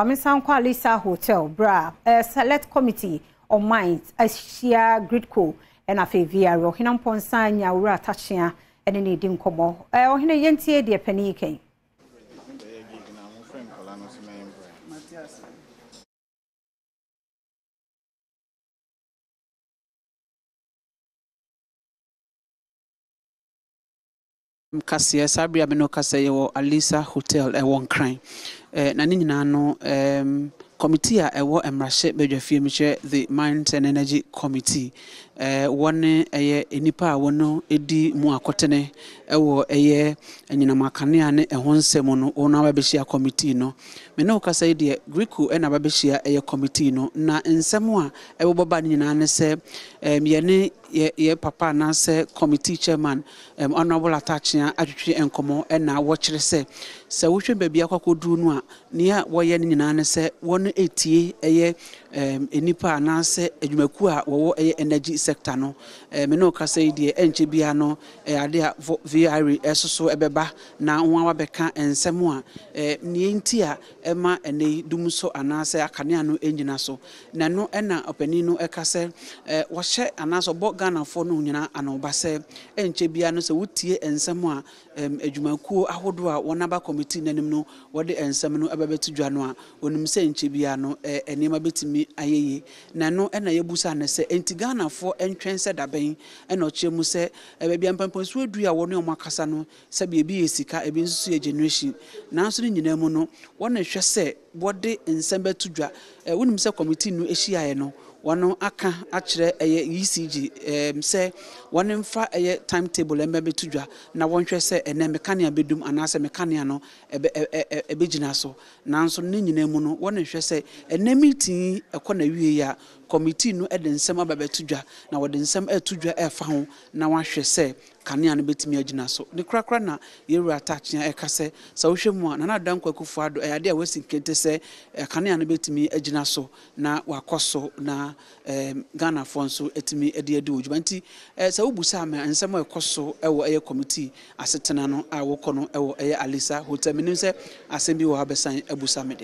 amesanko alisa hotel bra uh, select committee on mines ahyia gridco ɛna afei vr ɔhene mpɔnsa nyawura atakyea ɛne ne di nkɔmmɔ ɔhene yɛntie deɛ pɛne yi kɛn kaseɛ eh, saa bere a mene kasa yɛwɔ eh, alisa hotel ɛwɔ eh, nkran na ne nyinaa no um, committee a ɛwɔ mmarahyɛ badwafie mu kyerɛ the mind and energy committee wɔne ɛyɛ nnipa a wɔn di mu akɔtene ɛwɔ ɛyɛ anyinam akanea ne ɛho nsɛm no wɔn aba committee no mene wo kasa yi deɛ greco ɛna aba ɛyɛ committee no na nsɛm a ɛbɛbɔ no nyinaa ne sɛ yɛne yɛ papa anaasɛ committee chairman um, honourable atachia atwitwi nkɔmɔ ɛna wɔkyerɛ sɛ sɛ wohwɛ baabi akɔ no a nea wɔyɛ no nyinaa ne sɛ wɔn etie ɛyɛ um, nipa anaasɛ adwumakuo a wɔwɔ ɛyɛ energy sector no ɛmɛ um, ne ɔkasa yi deɛ ɛnkyɛ bia no ɛyɛ ade a vr ɛsoso ɛbɛba na wɔn abɛka nsɛm a ɛɛ nea nti a ɛma ɛnɛ yi dum so anaasɛ akanea no ɛnyina so na no ɛna ɔpanin no ɛka sɛ ɛɛ wɔhyɛ anaasɛ ɔbɔ ghanafoɔ no nyinaa anoba sɛ ɛnkyɛ biara no sɛ wotie nsɛm a adwumakuo ahodoɔ a wɔnaba committee no anim no wɔde nsɛm no ɛbɛbɛto dwa no a ɔnim sɛ nkyɛ biara no nneɛma bɛtumi ayɛ yie na ɛno ɛna yɛbusa no sɛ ɛnti ghanafoɔ ntwɛn sɛ dabɛn ɛna ɔkyerɛ mu sɛ baabi a mpampansuo adu a wɔne ɔmo akasa no sɛ biribi yɛ sika ebi nso yɛ generation nanso ne nyinaa mu no wɔn na ɛhwɛ sɛ wɔde nsɛm bɛto dwa eh, wonim sɛ committee no ahyiaeɛ no wɔn aka akyerɛ ɛyɛ ecg ɛɛm sɛ wɔn mfa ɛyɛ timetable ɛmɛ bɛto dwa na wɔnhwɛ sɛ ɛnɛ mekania bɛdum anaasɛ mekania no ɛbɛ ɛɛ ɛbɛgyina so nanso ne nyinaa mu no wɔn nhwɛ sɛ ɛnɛ meeting ɛkɔ na wie yia committee no ɛde nsɛm aba bɛto dwa na wɔde nsɛm ɛto dwa ɛɛfa ho na wɔahwɛ sɛ kanea no bɛtumi agyina so ne korakora na yɛwura atakyea ɛka sɛ sɛ wohwɛ mu a nana ada nkwaku ado ɛyɛ a wasi nkente sɛ kanea no bɛtumi agyina so na wakɔ so na ghanafoɔ nso atumi de adi wɔ dwuma nti sɛ wobu sɛ ama nsɛm a ɛkɔ so ɛwɔ ɛyɛ committee asetena no a wokɔ no ɛwɔ ɛyɛ alisa hotel menim sɛ asɛm bi wɔ ha bɛsan abu sa me